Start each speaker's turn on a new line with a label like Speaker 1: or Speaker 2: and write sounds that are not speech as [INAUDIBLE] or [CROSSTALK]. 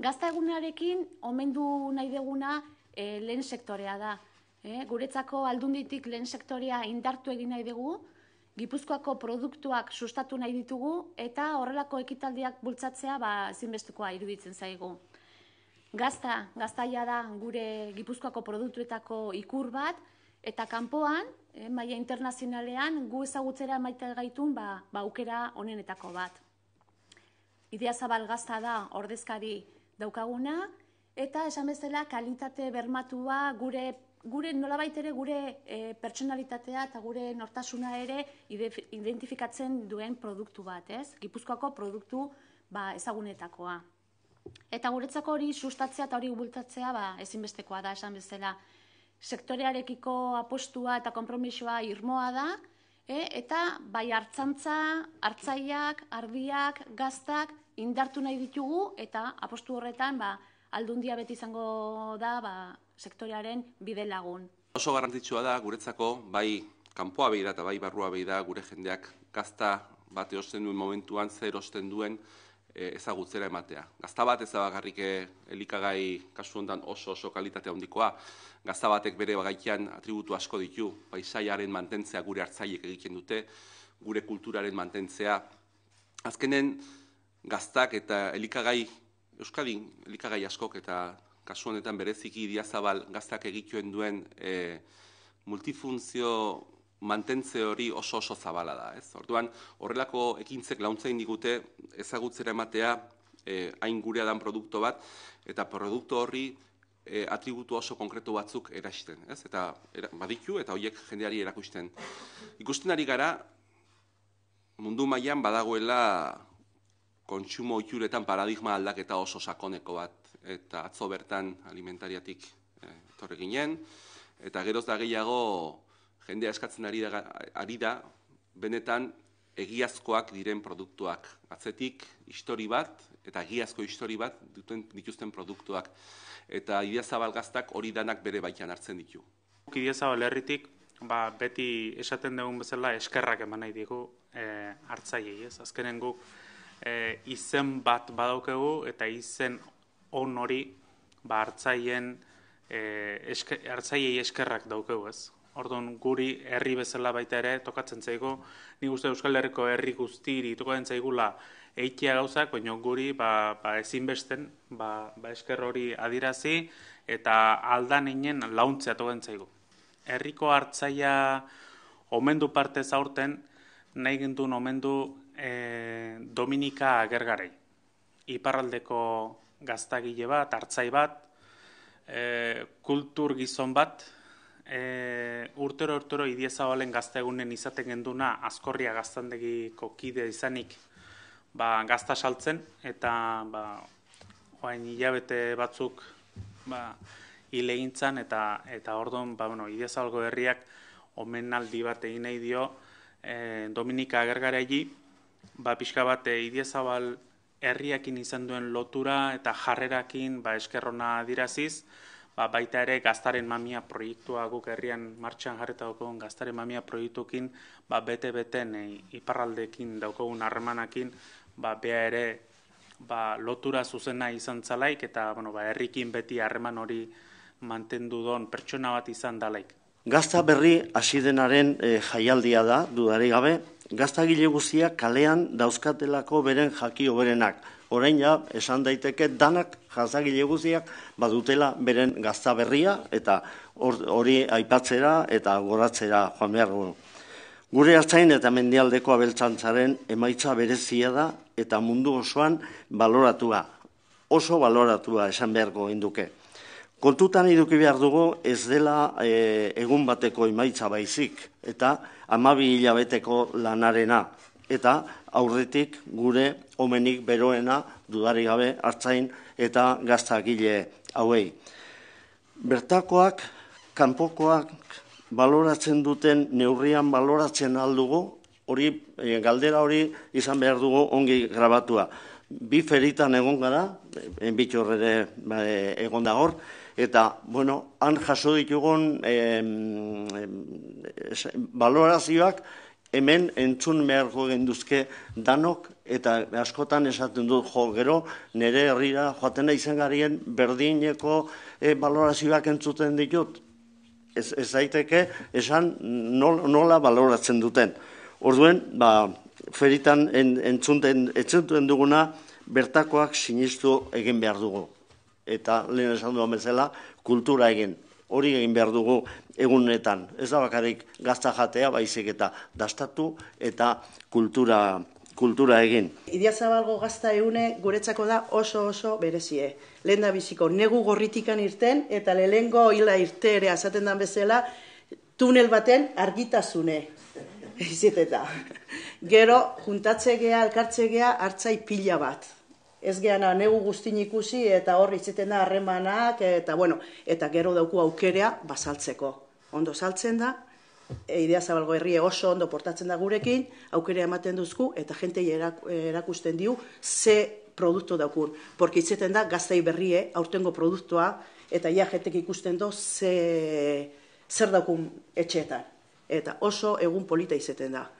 Speaker 1: Gazta egunearekin, omendu nahi deguna e, eh, lehen sektorea da. E, guretzako aldunditik lehen sektorea indartu egin nahi dugu, Gipuzkoako produktuak sustatu nahi ditugu eta horrelako ekitaldiak bultzatzea ba iruditzen zaigu. Gazta, gaztaia da gure Gipuzkoako produktuetako ikur bat eta kanpoan, eh, maila internazionalean gu ezagutzera emaite gaitun ba, ba aukera honenetako bat. Idea Zabal Gazta da ordezkari daukaguna eta esan bezala kalitate bermatua gure gure nolabait ere gure e, pertsonalitatea eta gure nortasuna ere identifikatzen duen produktu bat, ez? Gipuzkoako produktu ba, ezagunetakoa. Eta guretzako hori sustatzea eta hori bultatzea ba ezinbestekoa da esan bezala sektorearekiko apostua eta konpromisoa irmoa da. E, eta bai hartzantza, hartzaiak, ardiak, gaztak, indartu nahi ditugu eta apostu horretan ba, aldun beti izango da ba, sektorearen bide lagun.
Speaker 2: Oso garrantzitsua da guretzako bai kanpoa behira eta bai barrua behira gure jendeak gazta bate osten duen momentuan zer osten duen eh, ezagutzera ematea. Gazta bat ez helikagai eh, kasu hontan oso oso kalitatea hondikoa. Gazta batek bere bagaikian atributu asko ditu, paisaiaren mantentzea gure hartzaiek egiten dute, gure kulturaren mantentzea. Azkenen, gaztak eta elikagai, Euskadi, elikagai askok eta kasu honetan bereziki diazabal gaztak egituen duen e, multifunzio mantentze hori oso oso zabala da. Ez? Orduan horrelako ekintzek launtzein digute ezagutzera ematea e, hain gurea dan produkto bat eta produkto horri e, atributu oso konkretu batzuk erasiten. Ez? Eta er, eta horiek jendeari erakusten. Ikusten ari gara mundu mailan badagoela kontsumo ohituretan paradigma aldaketa oso sakoneko bat eta atzo bertan alimentariatik eh, etorri ginen eta geroz da gehiago jende eskatzen ari da, ari da benetan egiazkoak diren produktuak atzetik histori bat eta egiazko histori bat duten dituzten produktuak eta Idiazabal gaztak hori danak bere baitan hartzen ditu. Idiazabal herritik ba, beti
Speaker 3: esaten dugun bezala eskerrak eman nahi dugu e, eh, hartzaiei, ez? Azkenen guk e, izen bat badaukegu eta izen on hori ba e, hartzaileen hartzaiei eskerrak daukegu, ez? Orduan guri herri bezala baita ere tokatzen zaigu, ni uste Euskal Herriko herri guztiri tokatzen zaigula Eitea gauzak, baina guri ba, ba ezinbesten ba, ba esker hori adirazi eta aldan inen launtzea tokatzen zaigu. Herriko hartzaia omendu parte zaurten, nahi gintun omendu e, Dominika Agergarei. Iparraldeko gaztagile bat, hartzai bat, e, kultur gizon bat, e, urtero urtero idiezabalen gaztegunen izaten genduna askorria gaztandegiko kide izanik ba, gazta saltzen eta ba, joain hilabete batzuk ba, hile gintzan eta, eta orduan ba, bueno, idiezabalgo herriak omenaldi bat egin nahi dio e, Dominika Agergarei, ba, pixka bat eh, idiezabal herriakin izan duen lotura eta jarrerakin ba, eskerrona diraziz, ba, baita ere gaztaren mamia proiektua guk herrian martxan jarreta dukogun gaztaren mamia proiektukin ba, bete-beten eh, iparraldekin daukogun harremanakin ba, bea ere ba, lotura zuzena izan zalaik eta bueno, ba, herrikin beti harreman hori mantendu don pertsona bat izan dalaik.
Speaker 4: Gazta berri asidenaren e, eh, jaialdia da, dudari gabe, gaztagile guzia kalean dauzkatelako beren jaki oberenak. Orain ja, esan daiteke danak jazagile guziak badutela beren gazta berria eta hori aipatzera eta goratzera joan behar gu. Gure hartzain eta mendialdeko abeltzantzaren emaitza berezia da eta mundu osoan baloratua. Oso baloratua esan beharko induke. Kontutan iduki behar dugu ez dela eh, egun bateko imaitza baizik eta amabi hilabeteko lanarena eta aurretik gure omenik beroena dudari gabe hartzain eta gaztagile hauei. Bertakoak, kanpokoak baloratzen duten neurrian baloratzen aldugu, hori eh, galdera hori izan behar dugu ongi grabatua. Bi feritan egon gara, eh, enbitxorrere ba, egon da hor, eta, bueno, han jaso ditugun balorazioak eh, hemen entzun beharko genduzke danok, eta askotan esaten dut jo gero, nire herrira joaten da garien berdineko eh, balorazioak entzuten ditut. Ez, ez daiteke, esan nola, nola baloratzen duten. Orduen, ba, feritan entzunten, entzunten duguna, bertakoak sinistu egin behar dugu eta lehen esan duan bezala kultura egin. Hori egin behar dugu egunetan. Ez da bakarik gazta jatea, baizik eta dastatu eta kultura, kultura egin.
Speaker 1: Idia zabalgo gazta egune guretzako da oso oso berezie. Lehen da biziko negu gorritikan irten eta lehengo hila irte ere azaten dan bezala tunel baten argitasune. [LAUGHS] eta Gero, juntatzegea, alkartzegea hartzai pila bat ez geana negu guztin ikusi eta hor itzeten da harremanak eta bueno, eta gero dauku aukerea basaltzeko. Ondo saltzen da, e, idea zabalgo herrie oso ondo portatzen da gurekin, aukerea ematen duzku eta jentei erakusten diu ze produktu daukun. Porki itzeten da gaztei berrie aurtengo produktua eta ja jetek ikusten do ze, zer daukun etxeetan. Eta oso egun polita izeten da.